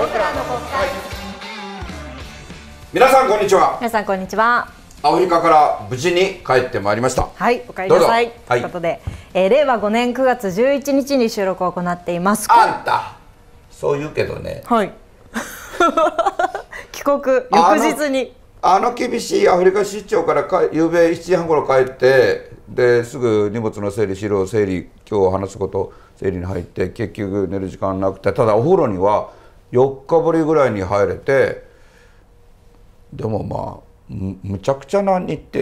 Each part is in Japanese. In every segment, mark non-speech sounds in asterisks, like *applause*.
僕らの国会皆さんこんにちは皆さんこんにちはアフリカから無事に帰ってまいりましたはいお帰りなさいということで、はい、えー、令和5年9月11日に収録を行っていますあんたそう言うけどねはい *laughs* 帰国翌日にあの厳しいアフリカ出張からか夕べ7時半ごろ帰ってですぐ荷物の整理資料整理今日話すこと整理に入って結局寝る時間なくてただお風呂には4日ぶりぐらいに入れてでもまあむちゃくちゃな日程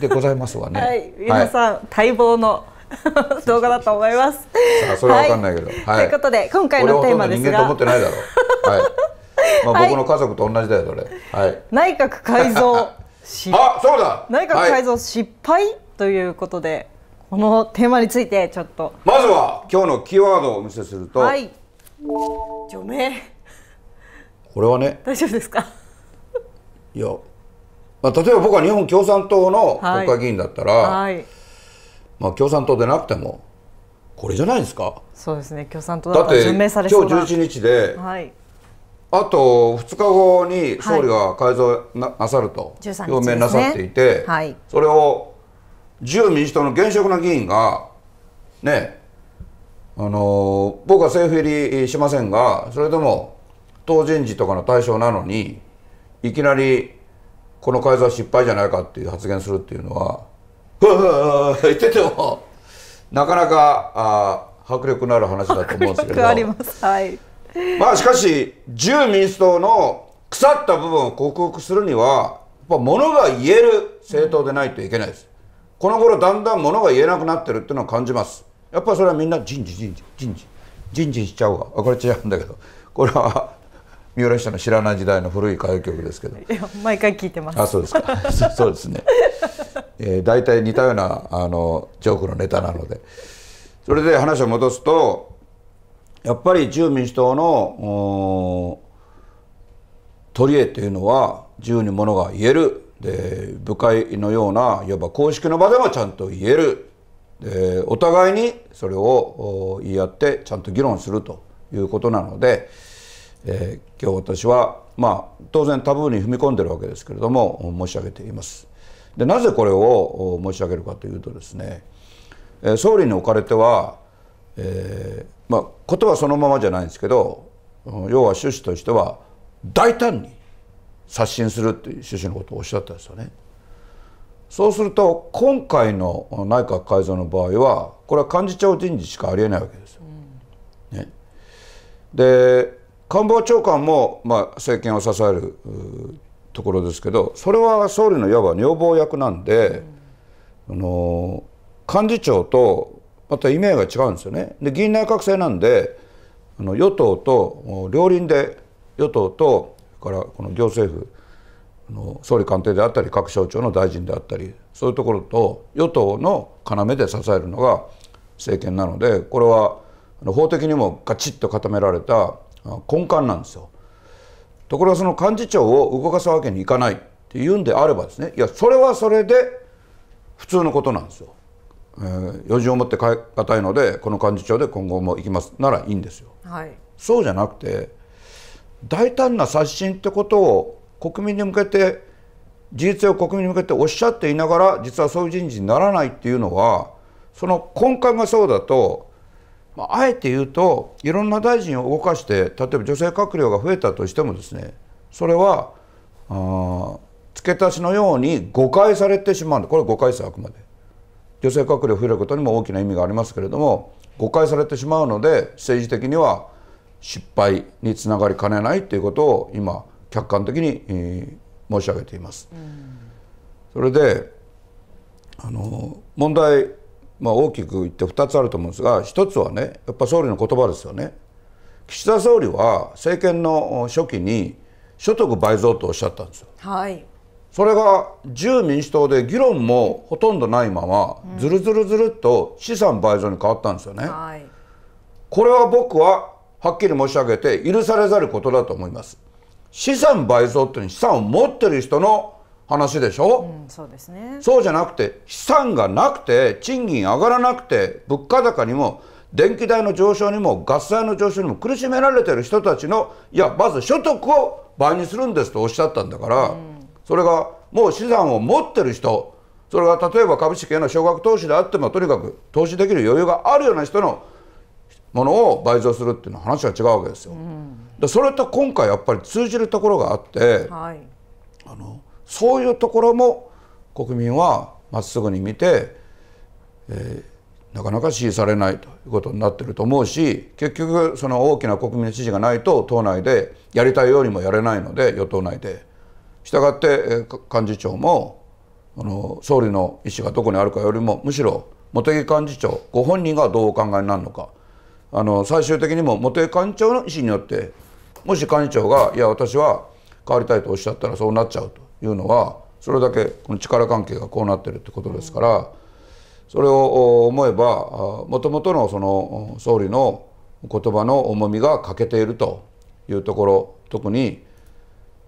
でございますわね。*laughs* はい、皆さん、はい、待望の *laughs* 動画だと思います。さあそれはわかんないけど、はい、ということで今回のテーマですが。人間と思ってないだろう。はい。*laughs* まあ、僕の家族と同じだよそれ。はい。内閣改造あそうだ。内閣改造失敗、ということでこのテーマについてちょっと。まずは今日のキーワードをお見せすると。はい。除名これはね大丈夫ですかいや、まあ、例えば僕は日本共産党の国会議員だったら、はい、まあ、共産党でなくてもこれじゃないですかそうですね共産党だったら除名されそうだ今日11日で、はい、あと2日後に総理が改造な,、なさると表明なさっていて、ねはい、それを自由民主党の現職の議員がねあの僕は政府入りしませんがそれでも党人事とかの対象なのにいきなりこの改造は失敗じゃないかっていう発言するっていうのは「*laughs* 言っててもなかなかあ迫力のある話だと思うんですけどあります、はい、まあしかし自由民主党の腐った部分を克服するにはやっぱ物が言える政党でないといけないです。この頃だんだん物が言えなくなってるっていうのを感じます。やっぱりそれはみんな人事人事人事人事しちゃうわこれ違うんだけどこれは三浦市の知らない時代の古い歌謡曲ですけど毎回聞いてますあそうですか *laughs* そうですね、えー、大体似たようなあのジョークのネタなのでそれで話を戻すとやっぱり自由民主党の取り柄というのは自由にものが言えるで部会のようないわば公式の場でもちゃんと言えるでお互いにそれを言い合ってちゃんと議論するということなので、えー、今日私は、まあ、当然タブーに踏み込んでるわけですけれども申し上げています。でなぜこれを申し上げるかというとですね総理におかれては、えーまあ、言葉そのままじゃないんですけど要は趣旨としては大胆に刷新するという趣旨のことをおっしゃったんですよね。そうすると今回の内閣改造の場合はこれは幹事長人事しかありえないわけですよ。ね、で官房長官も、まあ、政権を支えるところですけどそれは総理のいわば女房役なんで、うん、あの幹事長とまた意味合いが違うんですよね。で議員内閣制なんであの与党と両輪で与党とからこの行政府総理官邸であったり各省庁の大臣であったりそういうところと与党の要で支えるのが政権なのでこれは法的にもガチッと固められた根幹なんですよ。ところがその幹事長を動かすわけにいかないっていうんであればですねいやそれはそれで普通のことなんですよ。えー、余事を持って変え難いのでこの幹事長で今後も行きますならいいんですよ。はい、そうじゃなくて大胆な刷新ってことを国民に向けて事実を国民に向けておっしゃっていながら実はそういう人事にならないっていうのはその根幹がそうだと、まあ、あえて言うといろんな大臣を動かして例えば女性閣僚が増えたとしてもですねそれはあ付け足しのように誤解されてしまうんこれ誤解ですあくまで女性閣僚増えることにも大きな意味がありますけれども誤解されてしまうので政治的には失敗につながりかねないということを今客観的に、えー、申し上げています。それであの問題、まあ、大きく言って2つあると思うんですが1つはねやっぱ総理の言葉ですよね。岸田総理は政権の初期に所得倍増とおっしゃったんですよ。はい、それが自由民主党で議論もほとんどないまま、うん、ずるずるずるっと資産倍増に変わったんですよね。はい、これは僕ははっきり申し上げて許されざることだと思います。資産倍増っていうのは資産を持ってる人の話でしょ、うん、そうですねそうじゃなくて資産がなくて賃金上がらなくて物価高にも電気代の上昇にもガス代の上昇にも苦しめられてる人たちのいやまず所得を倍にするんですとおっしゃったんだから、うん、それがもう資産を持ってる人それが例えば株式への少額投資であってもとにかく投資できる余裕があるような人のものを倍増するっていうのは話は違うわけですよ。うん、でそれと今回やっぱり通じるところがあって、はい、あのそういうところも国民はまっすぐに見て、えー、なかなか支持されないということになってると思うし結局その大きな国民の支持がないと党内でやりたいようにもやれないので与党内で。したがって、えー、幹事長もあの総理の意思がどこにあるかよりもむしろ茂木幹事長ご本人がどうお考えになるのか。あの最終的にも茂木幹事長の意思によってもし幹事長が「いや私は変わりたい」とおっしゃったらそうなっちゃうというのはそれだけこの力関係がこうなってるってことですから、それを思えばもともとのその総理の言葉の重みが欠けているというところ特に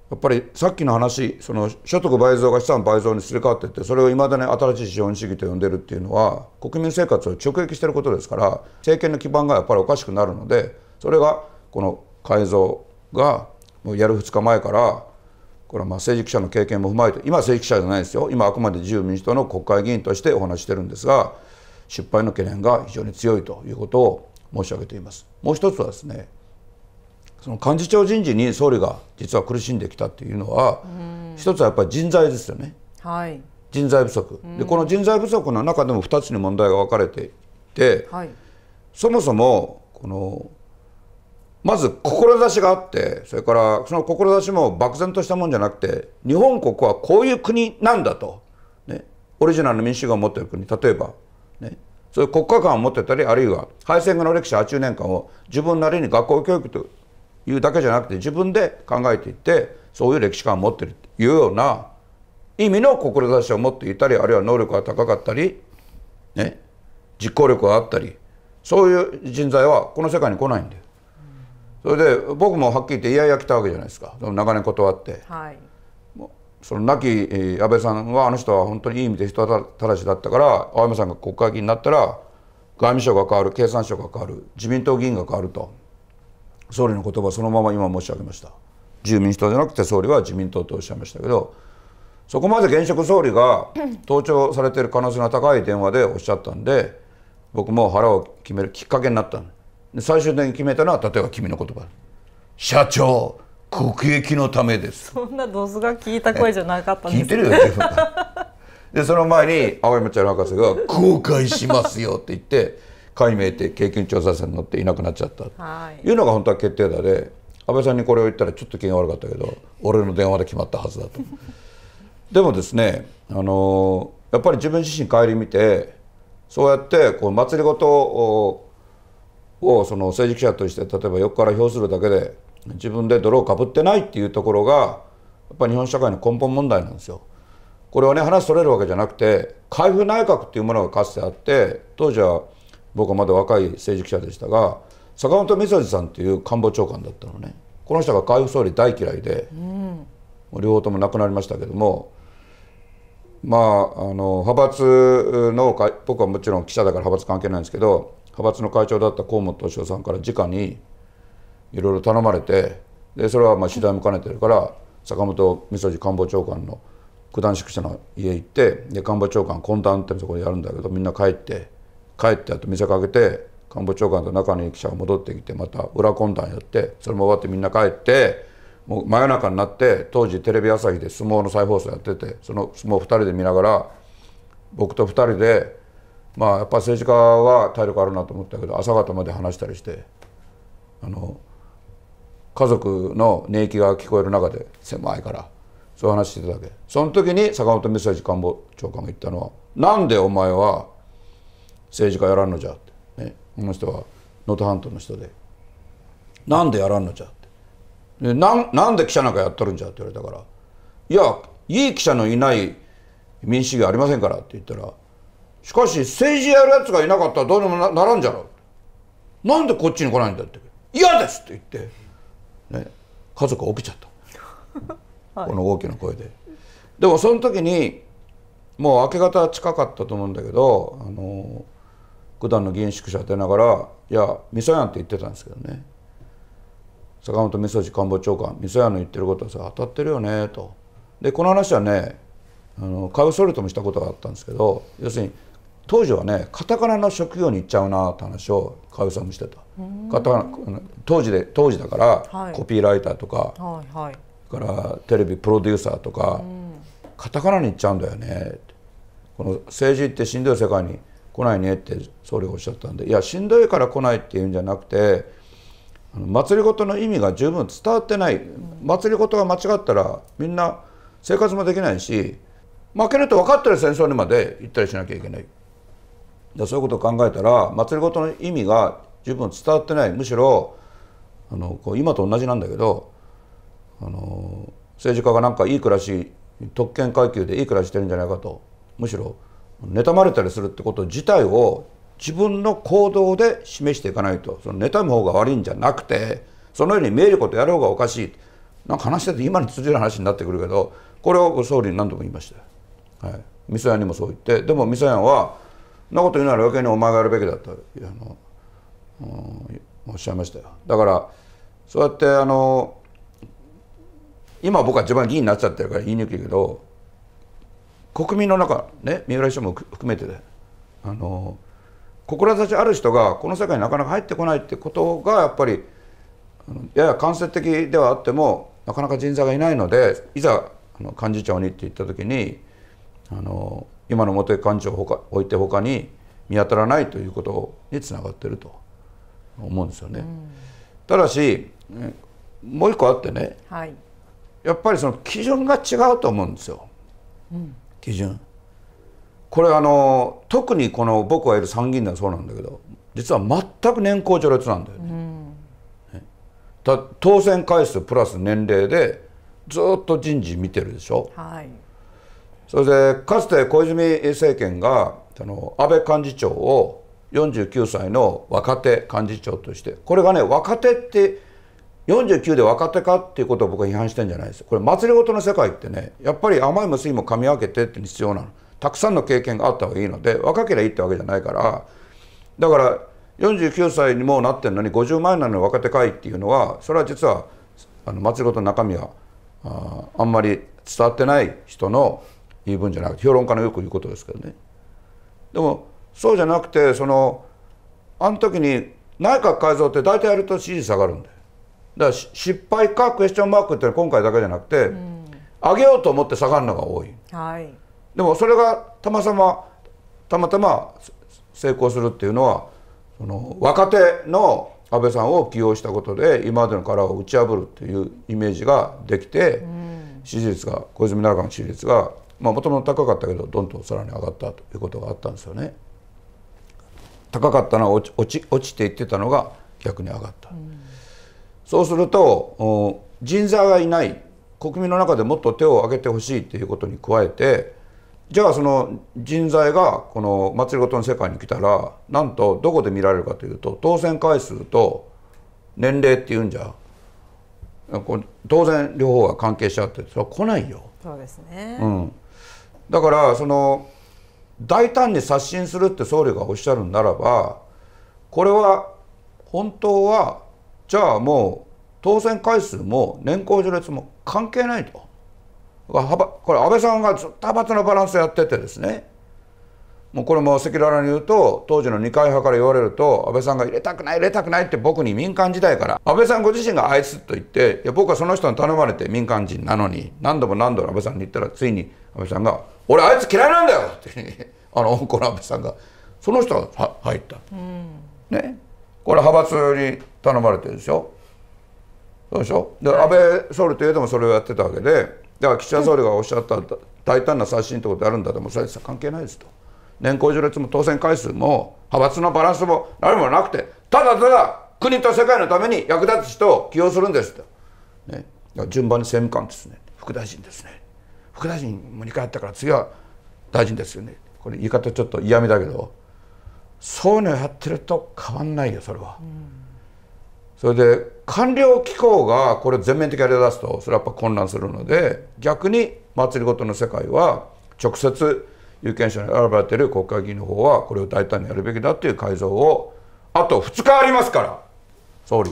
やっぱりさっきの話その所得倍増が資産倍増にすり替わってってそれをいまだに新しい資本主義と呼んでるっていうのは国民生活を直撃してることですから政権の基盤がやっぱりおかしくなるのでそれがこの改造がもうやる2日前からこれはまあ政治記者の経験も踏まえて今政治記者じゃないですよ今あくまで自由民主党の国会議員としてお話してるんですが失敗の懸念が非常に強いということを申し上げています。もう一つはですねその幹事長人事に総理が実は苦しんできたっていうのは、一つはやっぱり人材ですよね、はい、人材不足、でこの人材不足の中でも2つに問題が分かれていて、はい、そもそもこのまず志があってそれからその志も漠然としたもんじゃなくて日本国はこういう国なんだと、ね、オリジナルの民主主義を持っている国例えば、ね、そういう国家観を持ってたりあるいは敗戦後の歴史80年間を自分なりに学校教育というだけじゃなくて自分で考えていってそういう歴史観を持ってるというような意味の志を持っていたりあるいは能力が高かったり、ね、実行力があったりそういう人材はこの世界に来ないんでそれで僕もはっきり言っていやいや来たわけじゃないですか長年断って。はいその亡き安倍さんはあの人は本当にいい意味で人たらしだったから青山さんが国会議員になったら外務省が変わる経産省が変わる自民党議員が変わると総理の言葉そのまま今申し上げました自由民主党じゃなくて総理は自民党とおっしゃいましたけどそこまで現職総理が盗聴されている可能性が高い電話でおっしゃったんで僕も腹を決めるきっかけになったで最終的に決めたのは例えば君の言葉社長国益のためですそんなドスが聞いた声じゃなかったんです聞いてるよがでその前に青山ちゃん博士が「*laughs* 後悔しますよ」って言って解名って景調査船に乗っていなくなっちゃったというのが本当は決定打で安倍さんにこれを言ったらちょっと気が悪かったけど俺の電話で決まったはずだと。でもですね、あのやっぱり自分自身顧みてそうやってこう祭りごとををその政治記者として例えば横から評するだけで自分で泥をかぶってないっていうところがやっぱり日本社会の根本問題なんですよ。これはね話それるわけじゃなくて海部内閣っていうものがかつてあって当時は僕はまだ若い政治記者でしたが坂本美沙さんという官房長官だったのねこの人が海部総理大嫌いで、うん、両方とも亡くなりましたけどもまああの派閥の僕はもちろん記者だから派閥関係ないんですけど派閥の会長だった河本敏夫さんから直にいろいろ頼まれてでそれはまあ取材も兼ねてるから坂本美沙官房長官の九段宿舎の家行ってで官房長官懇談ってところでやるんだけどみんな帰って帰ってあと店かけて官房長官と中に記者が戻ってきてまた裏懇談やってそれも終わってみんな帰ってもう真夜中になって当時テレビ朝日で相撲の再放送やっててその相撲2人で見ながら僕と2人でまあやっぱ政治家は体力あるなと思ったけど朝方まで話したりしてあの家族の寝息が聞こえる中で狭いからそう話してたわけその時に坂本美咲官房長官が言ったのは「なんでお前は政治家やらんのじゃって、ね、この人は能登半島の人でなんでやらんのじゃってでななんで記者なんかやっとるんじゃって言われたからいやいい記者のいない民主主義ありませんからって言ったらしかし政治やるやつがいなかったらどうにもならんじゃろなんでこっちに来ないんだって嫌ですって言って、ね、家族は起きちゃった、*laughs* はい、この大きな声ででもその時にもう明け方近かったと思うんだけどあの九段の議員宿舎出ながら「いやみそやん」って言ってたんですけどね坂本そじ官房長官みそやんの言ってることはさ当たってるよねと。でこの話はねあの会話それともしたことがあったんですけど要するに当時はねカタカナの職業に行っちゃうなって話をウさんもしてたカタカナ当時で当時だから、はい、コピーライターとか、はいはい、からテレビプロデューサーとか、カタカナに行っちゃうんだよねこの政治ってしんどい世界に来ないねって総理がおっしゃったんでいやしんどいから来ないっていうんじゃなくて祭りごとの意味が十分伝わってない、祭りごとが間違ったらみんな生活もできないし負けると分かってる戦争にまで行ったりしなきゃいけないでそういうことを考えたら祭りごとの意味が十分伝わってないむしろあのこう今と同じなんだけどあの政治家がなんかいい暮らし特権階級でいい暮らししてるんじゃないかとむしろ妬まれたりするってこと自体を自分の行動で示していかないとその妬む方が悪いんじゃなくてそのように見えることやる方がおかしいなんか話してて今に通じる話になってくるけどこれを総理に何度も言いました、はい、ミサヤにもそう言ってでもミやヤは「なこと言うなら余計にお前がやるべきだ」とあの、うん、おっしゃいましたよだからそうやってあの今僕は自分が議員になっちゃってるから言いにくいけど国民の中、ね、三浦秘書も含めてあの志ある人がこの世界になかなか入ってこないってことがやっぱりやや間接的ではあってもなかなか人材がいないのでいざあの幹事長にって言った時にあの今の元幹事長を置いてほかに見当たらないということにつながってると思うんですよね。うん、ただしもう一個あってね、はい、やっぱりその基準が違うと思うんですよ。うん基準これあの特にこの僕がいる参議院ではそうなんだけど実は全く年功序列なんだよね。うん、た当選回数プラス年齢でずっと人事見てるでしょ。はい、それでかつて小泉政権があの安倍幹事長を49歳の若手幹事長としてこれがね若手って49で若手かっていうことを僕は批判してんじゃないですこれ祭りごとの世界ってねやっぱり甘いも酸いも噛み分けてって必要なのたくさんの経験があった方がいいので若ければいいってわけじゃないからだから49歳にもうなってんのに50万円なのに若手かいっていうのはそれは実はあの祭りごとの中身はああんまり伝わってない人の言い分じゃなくて評論家のよく言うことですけどね。でもそうじゃなくてそのあの時に内閣改造って大体やると支持下がるんだよ。だから失敗かクエスチョンマークって今回だけじゃなくて、うん、上げようと思って下がるのが多い、はい、でもそれがたまたまたまたま成功するっていうのはその若手の安倍さんを起用したことで今までの殻を打ち破るっていうイメージができて、うん、支持率が小泉奈良の支持率がもともと高かったけどどんどんさらに上がったということがあったんですよね。高かったのは落ち落ちていってたのが逆に上がった。うんそうすると人材がいない国民の中でもっと手を挙げてほしいということに加えてじゃあその人材がこの祭りごとの世界に来たらなんとどこで見られるかというと当選回数と年齢っていうんじゃ当然両方が関係しちゃってそれは来ないよ。そうですね、うん、だからその大胆に刷新するって総理がおっしゃるならばこれは本当はじゃあもう当選回数も年功序列も関係ないとこれ安倍さんがずっと派閥のバランスやっててですねもうこれも赤裸々に言うと当時の二階派から言われると安倍さんが入れたくない入れたくないって僕に民間時代から安倍さんご自身があいつと言っていや僕はその人に頼まれて民間人なのに何度も何度も安倍さんに言ったらついに安倍さんが「俺あいつ嫌いなんだよ!」ってあのこの安倍さんがその人が入った、うん、ねこれ派閥に頼まれてるでしょそうでしょで安倍総理といえどもそれをやってたわけでだから岸田総理がおっしゃった大胆な刷新ってことあるんだともそれ関係ないですと年功序列も当選回数も派閥のバランスも何もなくてただただ国と世界のために役立つ人を起用するんですと、ね、順番に政務官ですね副大臣ですね副大臣も2回やったから次は大臣ですよねこれ言い方ちょっと嫌味だけどそういうのやってると変わんないよそれは。うんそれで官僚機構がこれ全面的にやりだすとそれはやっぱ混乱するので逆に祭りごとの世界は直接有権者に選ばれている国会議員の方はこれを大胆にやるべきだという改造をあと2日ありますから総理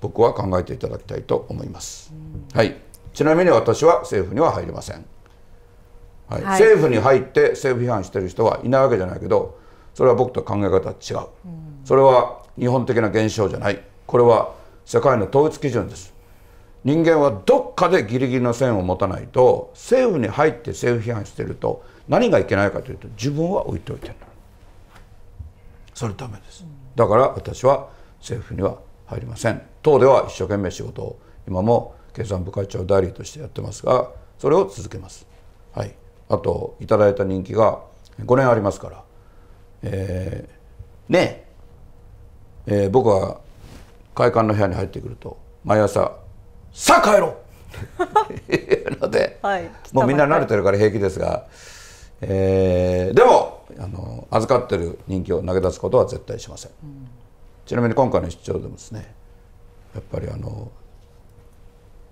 僕は考えていただきたいと思います。はい、ちなみに私は政府には入りません。はい、はい、政府に入って政府批判している人はいないわけじゃないけどそれは僕と考え方は違う、うん、それは日本的な現象じゃないこれは世界の統一基準です人間はどっかでギリギリの線を持たないと政府に入って政府批判してると何がいけないかというと自分は置いておいてるそれダメですだから私は政府には入りません党では一生懸命仕事を今も経産部会長代理としてやってますがそれを続けますはいあといただいた人気が5年ありますからえー、ねええー、僕は会館の部屋に入ってくると毎朝「さあ帰ろう! *laughs*」ので、はい、もうみんな慣れてるから平気ですが、えー、でもあの預かってる人気を投げ出すことは絶対しません、うん、ちなみに今回の出張でもですねやっぱりあの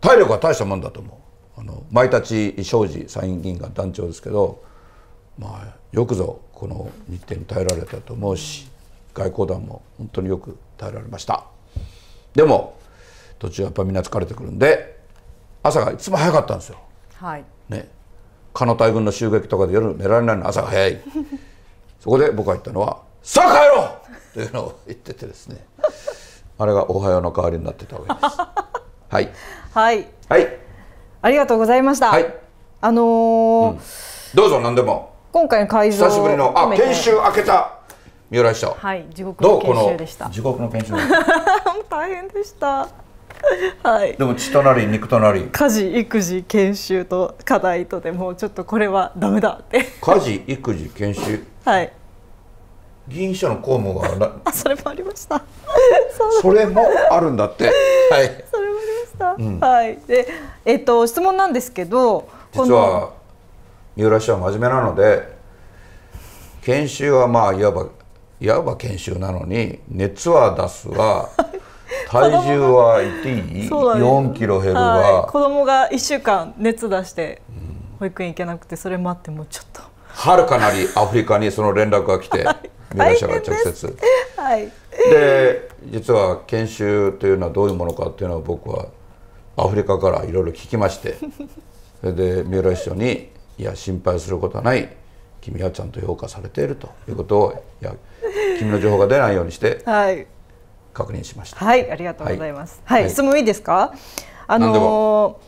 体力は大したもんだと思うあの舞立庄司参院議員が団長ですけどまあよくぞこの日程に耐えられたと思うし外交団も本当によく耐えられました。でも途中やっぱりみんな疲れてくるんで朝がいつも早かったんですよ。はい、ね蚊の大群の襲撃とかで夜寝られないの朝が早い *laughs* そこで僕が言ったのは「さあ帰ろう!」というのを言っててですねあれが「おはよう」の代わりになってたわけです。*laughs* はい、はい、はい、ありがとうございました。はい、あのーうん、どうぞ何でも今回の改造久しぶりのあ研修開けた三浦でした。はい、地獄の研修でした。地獄の研修。*laughs* 大変でした。はい。でも血となり肉となり。家事育児研修と課題とでもちょっとこれはダメだって。家事育児研修。はい。議員秘の公務が *laughs* あそれもありました *laughs* それもあるんだってはいそれもありました、うん、はいでえっ、ー、と質問なんですけど実は三浦氏は真面目なので研修はまあいわばいわば研修なのに熱は出すわ *laughs* 体重は言っていい4キロ減るわ、はい、子供が1週間熱出して保育園行けなくてそれ待ってもうちょっとはるかなりアフリカにその連絡が来てミラ社が直接。はい、で実は研修というのはどういうものかっていうのは僕はアフリカからいろいろ聞きましてそれ *laughs* で三浦市長に「いや心配することはない君はちゃんと評価されている」ということをいや君の情報が出ないようにして、確認しました。はい、ありがとうございます。はい、はい、質問いいですか？あの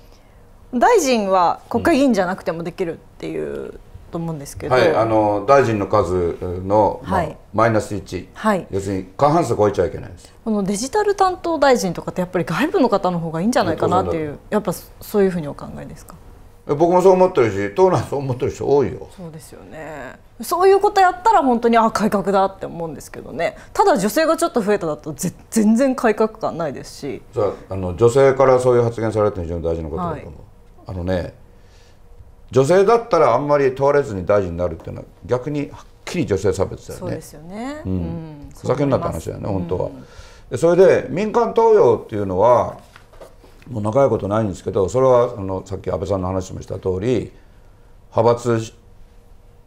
大臣は国会議員じゃなくてもできるっていう。うんと思うんですけど、はい、あの大臣の数の、まあ、はい、マイナス1、はい、要するに過半数超えちゃいけないですこのデジタル担当大臣とかってやっぱり外部の方の方がいいんじゃないかなっていうやっぱそういうふうにお考えですか僕もそう思ってるし党内そう思ってる人多いよそうですよねそういうことやったら本当にあ改革だって思うんですけどねただ女性がちょっと増えただとぜ全然改革感ないですしあの女性からそういう発言されるて非常に大事なことだと思う、はい、あのね女性だったらあんまり問われずに大臣になるっていうのは逆にはっきり女性差別だよねそうですよね、ふざけんなって話だよね本当は、うん、それで民間登用っていうのはもう長いことないんですけどそれはあのさっき安倍さんの話もした通り派閥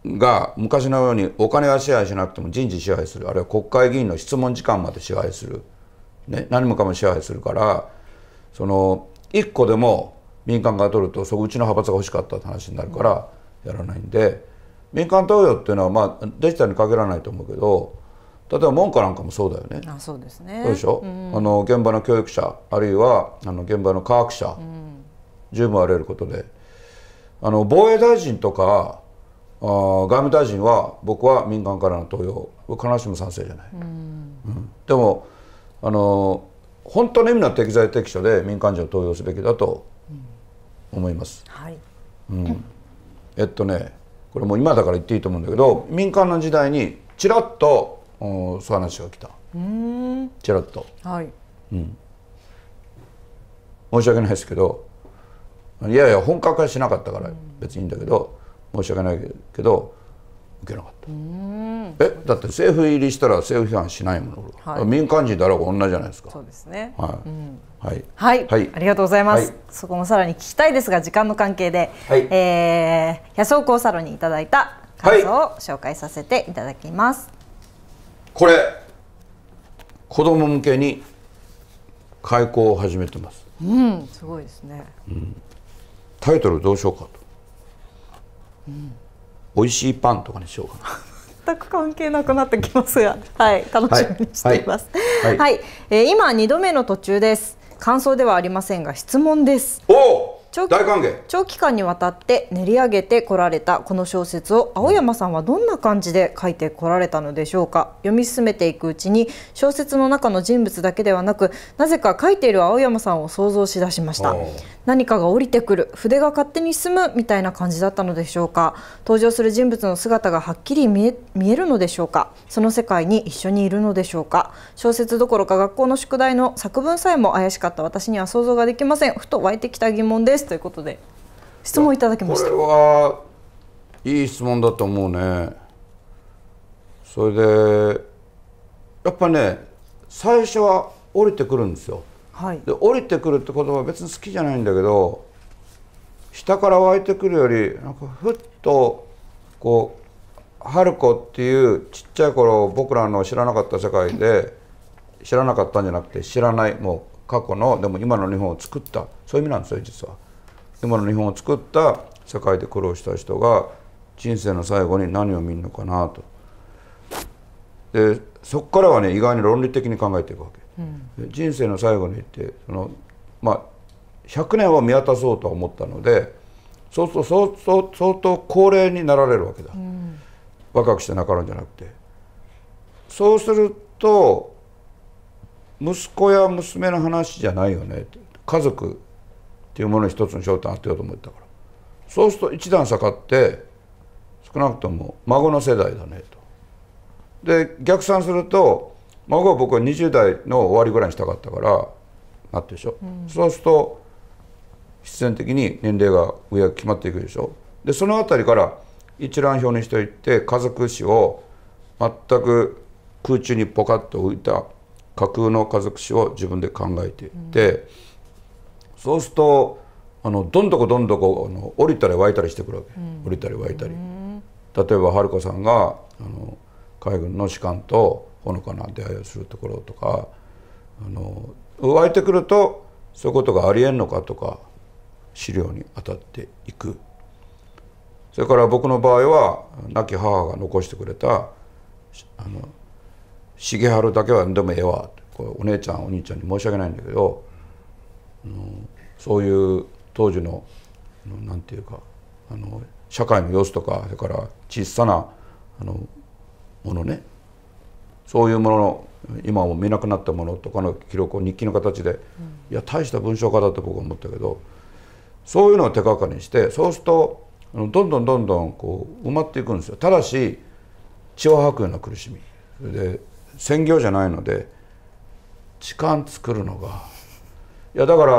が昔のようにお金は支配しなくても人事支配するあるいは国会議員の質問時間まで支配する、ね、何もかも支配するからその1個でも民間が取るとそうちの派閥が欲しかったって話になるからやらないんで民間投与っていうのはまあデジタルに限らないと思うけど例えば文科なんかもそうだよね。あそうですねそうでしょ、うん、あの現場の教育者あるいはあの現場の科学者、うん、十分あり得ることであの防衛大臣とかあ外務大臣は僕は民間からの登用必ずしも賛成じゃない。うん、でもあの本当の意味の適材適所で民間人を登用すべきだと思います。はいうんえっとねこれも今だから言っていいと思うんだけど民間の時代にちらっとそういう話が来たうんちらっと、はいうん、申し訳ないですけどいやいや本格化しなかったから別にいいんだけど、申し訳ないけど受けなかったうんえだって政府入りしたら政府批判しないもの、はい、民間人だろうが同じじゃないですかそうですねはい、うんはい、はい、はい、ありがとうございます、はい、そこもさらに聞きたいですが時間の関係で、はい、えー、野草校サロンにいただいた感想を紹介させていただきます、これ子供向けに開講を始めてますうんすごいですね、うん、タイトルどうしようかと、うん、美味しいパンとかにしようかな全く関係なくなってきますが、はい、楽しみにしています。はい、はいはい、えー、今二度目の途中です。感想ではありませんが質問です。お長期大歓迎長期間にわたって練り上げてこられたこの小説を青山さんはどんな感じで書いてこられたのでしょうか読み進めていくうちに小説の中の人物だけではなくなぜか書いている青山さんを想像しだしました何かが降りてくる筆が勝手に進むみたいな感じだったのでしょうか登場する人物の姿がはっきり見え見えるのでしょうかその世界に一緒にいるのでしょうか小説どころか学校の宿題の作文さえも怪しかった私には想像ができませんふと湧いてきた疑問ですですということで質問いただきましたこれはいい質問だと思うねそれでやっぱね最初は降りてくるんですよ、はい、で降りてくるって言葉は別に好きじゃないんだけど下から湧いてくるよりなんかふっとこう春子っていうちっちゃい頃僕らの知らなかった世界で知らなかったんじゃなくて知らないもう過去のでも今の日本を作ったそういう意味なんですよ実は。今の日本を作った社会で苦労した人が人生の最後に何を見るのかなと。でそこからはね意外に論理的に考えていくわけ。うん、人生の最後にってそのまあ100年は見渡そうとは思ったのでそうすると相当高齢になられるわけだ、うん、若くしてなかるんじゃなくてそうすると息子や娘の話じゃないよね家族っていうものに一つの焦点を当てようと思ったからそうすると一段下がって少なくとも孫の世代だねと。で逆算すると孫は僕は20代の終わりぐらいにしたかったからなってでしょ、うん、そうすると必然的に年齢が上が決まっていくでしょでその辺りから一覧表にしておいて家族史を全く空中にポカッと浮いた架空の家族史を自分で考えていって。うんそうするとあのどんどこどんどこあの降りたり湧いたりしてくるわけ、うん、降りたり湧いたり、うん、例えば春子さんがあの海軍の士官とほのかな出会いをするところとかあの湧いてくるとそういうことがありえんのかとか資料に当たっていくそれから僕の場合は亡き母が残してくれた「あの重治だけはでもええわ」お姉ちゃんお兄ちゃんに申し訳ないんだけどのそういう当時のなんていうかあの社会の様子とかそれから小さなあのものねそういうものの今も見なくなったものとかの記録を日記の形で、いや大した文章家だと僕は思ったけどそういうのを手がかりにしてそうするとどんどんどんどんこう埋まっていくんですよただし血を吐くような苦しみで専業じゃないので時間作るのがいやだから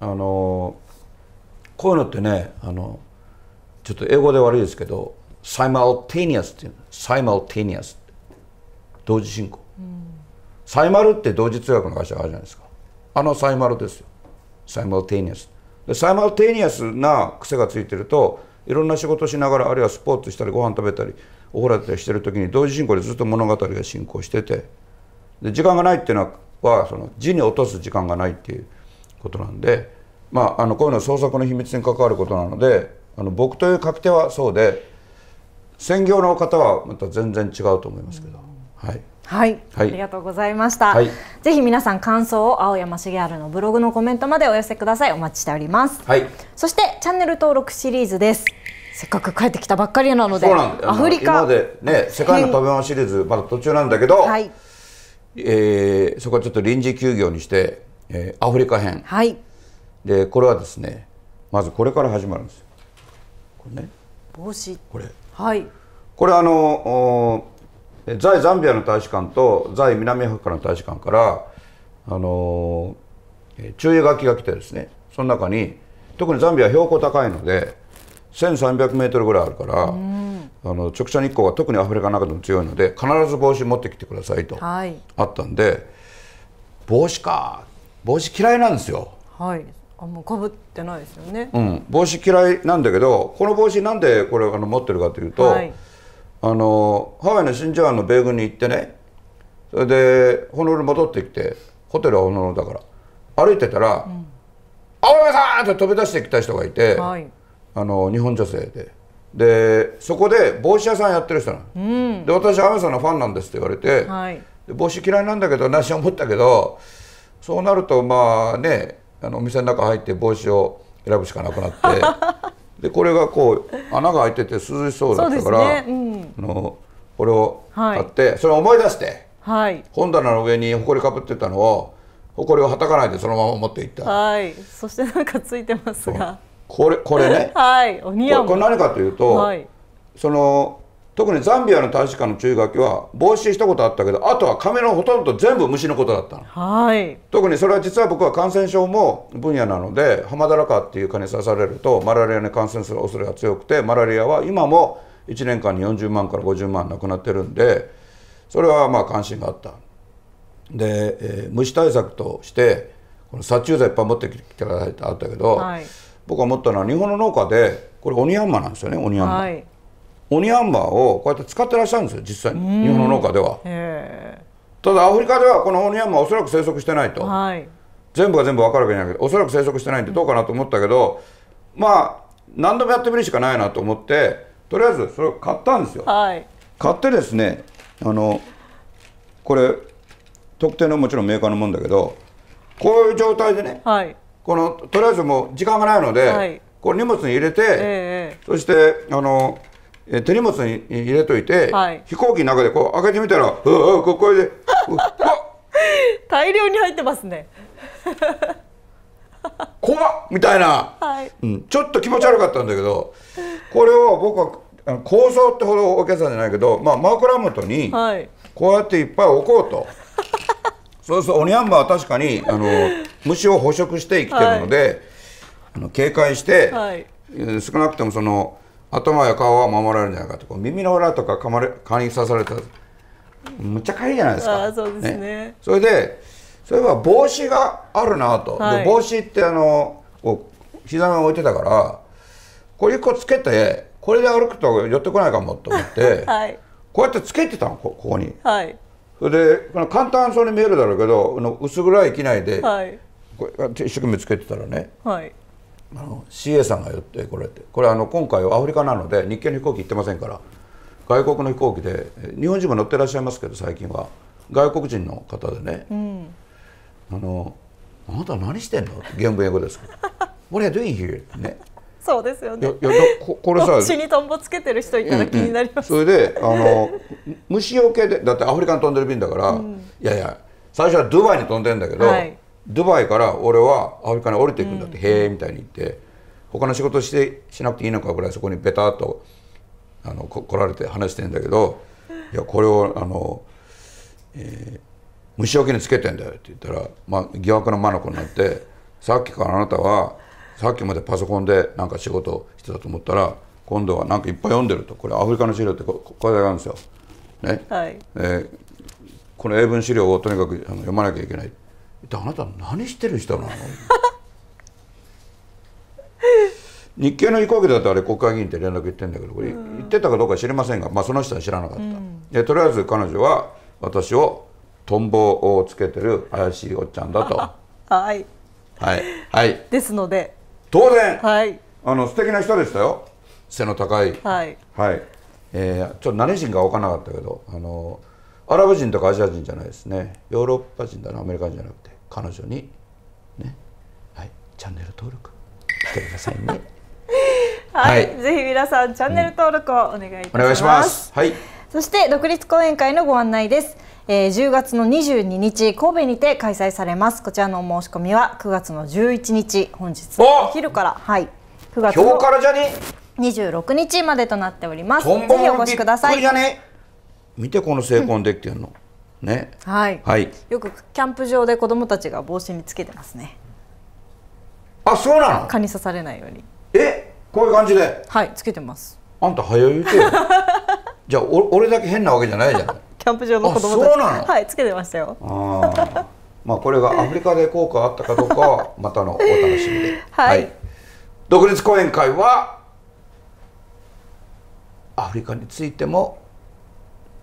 あのこういうのってねあのちょっと英語で悪いですけどサイマルテニアスっていうサイマルテニアス同時進行、うん、サイマルって同時通訳の会社があるじゃないですかあのサイマルですよサイマルテニアスでサイマルテニアスな癖がついてるといろんな仕事しながらあるいはスポーツしたりご飯食べたりおほらたりしてる時に同時進行でずっと物語が進行しててで時間がないっていうのはその字に落とす時間がないっていうことなんで、まあ、あのこういうの創作の秘密に関わることなのであの僕という確定はそうで専業の方はまた全然違うと思いますけど。はい、はい、はい、ありがとうございました、はい、ぜひ皆さん感想を青山茂春のブログのコメントまでお寄せくださいお待ちしております、はい、そしてチャンネル登録シリーズですせっかく帰ってきたばっかりなのでアフリカでね世界の食べ物シリーズまだ途中なんだけど、はいえー、そこはちょっと臨時休業にしてえー、アフリカ編、はい、でこれはですねまずこれから始まるんですよこれね帽子これはいこれあの在ザンビアの大使館と在南アフリカの大使館からあのー、注意書きが来てですねその中に特にザンビアは標高高いので1300メートルぐらいあるから、うん、あの直射日光が特にアフリカの中でも強いので必ず帽子持ってきてくださいと、はい、あったんで帽子か帽子嫌いなんですよはいあもうかぶってないですよね、うん、帽子嫌いなんだけどこの帽子なんでこれあの持ってるかというと、はい、あのハワイの真珠湾の米軍に行ってねそれでホノルル戻ってきてホテルはホノルルだから歩いてたら「うん、青山さん!」って飛び出してきた人がいて、はい、あの日本女性で。でそこで帽子屋さんやってる人なの、うん、で私「アメさんのファンなんです」って言われて、はい、帽子嫌いなんだけどなし思ったけどそうなるとまあねあのお店の中入って帽子を選ぶしかなくなって *laughs* でこれがこう穴が開いてて涼しそうだったから、ねうん、あのこれを買って、はい、それを思い出して、はい、本棚の上にほこりかぶってたのをほこりをはたかないでそのまま持っていった。はい、そしてなんかついてますがこれこれね、*laughs* はい、おにこれ何かというと、はい、その特にザンビアの大使館の注意書きは防止したことあったけどあとは紙のほとんど全部虫のことだったの、はい、特にそれは実は僕は感染症も分野なのでハマダラカっていう蚊に刺されるとマラリアに感染する恐れが強くてマラリアは今も1年間に40万から50万亡くなってるんでそれはまあ関心があったで、えー、虫対策としてこの殺虫剤いっぱい持ってきてくださいってあったけど、はい、僕は思ったのは日本の農家でこれオニヤンマなんですよねオニヤンマ。はいオニヤンバーをこうやって使ってらっしゃるんですよ実際日本の農家ではただアフリカではこのオニヤンバーおそらく生息してないと、はい、全部が全部分かるわけじゃないけどおそらく生息してないんでどうかなと思ったけど、うん、まあ何度もやってみるしかないなと思ってとりあえずそれを買ったんですよ、はい、買ってですねあのこれ特定のもちろんメーカーのもんだけどこういう状態でね、はい、このとりあえずもう時間がないので、はい、こう荷物に入れて、えー、そしてあの手荷物に入れといて、はい、飛行機の中でこう開けてみたら「うわここで *laughs* 大量に入ってますね *laughs* 怖っみたいな、はい、うん、ちょっと気持ち悪かったんだけどこれを僕はあの構想ってほどお客さんじゃないけど、まあ、マーク・ラムにこうやっていっぱい置こうと、はい、そうするとオニヤンマは確かにあの虫を捕食して生きてるので、あの警戒して、少なくともその。頭や顔は守られるんじゃないかと耳の裏とか噛まれ蚊に刺されたむっちゃかいいじゃないですかそうですね、ね、それでそういえば帽子があるなと、はい、帽子ってあの膝が置いてたからこれ1個つけてこれで歩くと寄ってこないかもと思って、*laughs* はい、こうやってつけてたのここに、はい、それで簡単そうに見えるだろうけど薄暗い機内で、はい、こ一生懸命つけてたらね、はい、あの CA さんが寄ってこれってこれあの今回はアフリカなので日系の飛行機行ってませんから外国の飛行機で日本人も乗ってらっしゃいますけど最近は外国人の方でね「うん、あのあなた何してんの?」原文英語ですけど「What are you doing here?」ってね。そうですよね。いやここれさ、死にトンボつけてる人いたら気になります。うんうん、それであの虫よけでだってアフリカに飛んでる便だから、うん、いやいや最初はドバイに飛んでんだけど、はい、ドバイから俺はアフリカに降りていくんだって、うん、へえみたいに言って他の仕事してしなくていいのかぐらいそこにベタっとあの来られて話してんだけどいやこれをあの、えー、虫除けにつけてんだよって言ったら、まあ、疑惑の子になってさっきからあなたはさっきまでパソコンでなんか仕事してたと思ったら今度はなんかいっぱい読んでるとこれアフリカの資料ってここれけあるんですよ。ねはいえー、この英文資料をとにかく読まなきゃいけない。あなた何してる人なの *laughs* 日系の移行機だとあれ国会議員って連絡言ってんだけどこれ言ってたかどうか知りませんが、まあ、その人は知らなかった、うん、でとりあえず彼女は私をトンボをつけてる怪しいおっちゃんだと *laughs* はいはいはいですので当然、はい、あの素敵な人でしたよ背の高いはい、はいえー、ちょっと何人か分からなかったけどあのアラブ人とかアジア人じゃないですねヨーロッパ人だなアメリカ人じゃなくて彼女にねはいチャンネル登録してくださいね *laughs* はい、はい、ぜひ皆さんチャンネル登録をお願いいたします、うん、お願いしますはいそして独立講演会のご案内です、えー、10月の22日神戸にて開催されますこちらのお申し込みは9月の11日本日お昼からはい9月今日か26日までとなっておりますぜひお越しください見てこの成婚できてるの、ねはい、はい、よくキャンプ場で子供たちが帽子につけてますねあそうなの蚊に刺されないようにえこういう感じではいつけてますあんた早言うて *laughs* じゃあお俺だけ変なわけじゃないじゃん *laughs* キャンプ場の子供たちはいつけてましたよああ。まあこれがアフリカで効果あったかどうかまたのお楽しみで *laughs* はい、はい、独立講演会はアフリカについても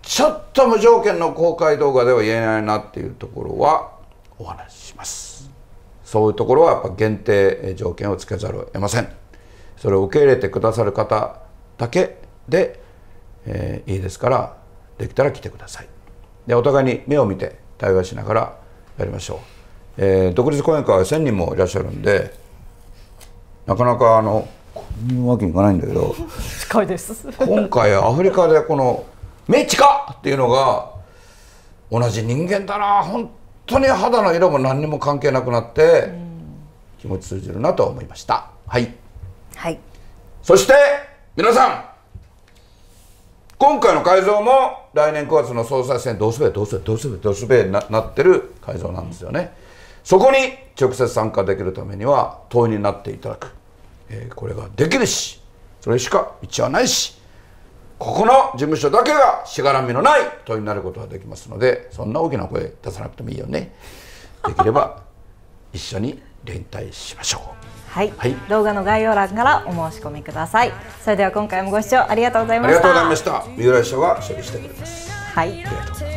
ちょっと無条件の公開動画では言えないなっていうところはお話ししますそういうところはやっぱ限定条件をつけざるを得ませんそれを受け入れてくださる方だけで、えー、いいですからできたら来てくださいでお互いに目を見て対話しながらやりましょう、えー、独立講演会は1000人もいらっしゃるんでなかなかあのこういうわけにいかないんだけど *laughs* 今回アフリカでこの目近っっていうのが同じ人間だな本当に肌の色も何にも関係なくなって、気持ち通じるなと思いましたはい、はい、そして皆さん今回の改造も来年9月の総裁選どうすべどうすべどうすべどうすべななってる改造なんですよね、そこに直接参加できるためには党員になっていただく、えー、これができるしそれしか道はないしここの事務所だけがしがらみのない問いになることができますのでそんな大きな声出さなくてもいいよねできれば *laughs* 一緒に連帯しましょうはい、はい、動画の概要欄からお申し込みくださいそれでは今回もご視聴ありがとうございましたありがとうございました三浦社は処理してくれますはいありがとうございます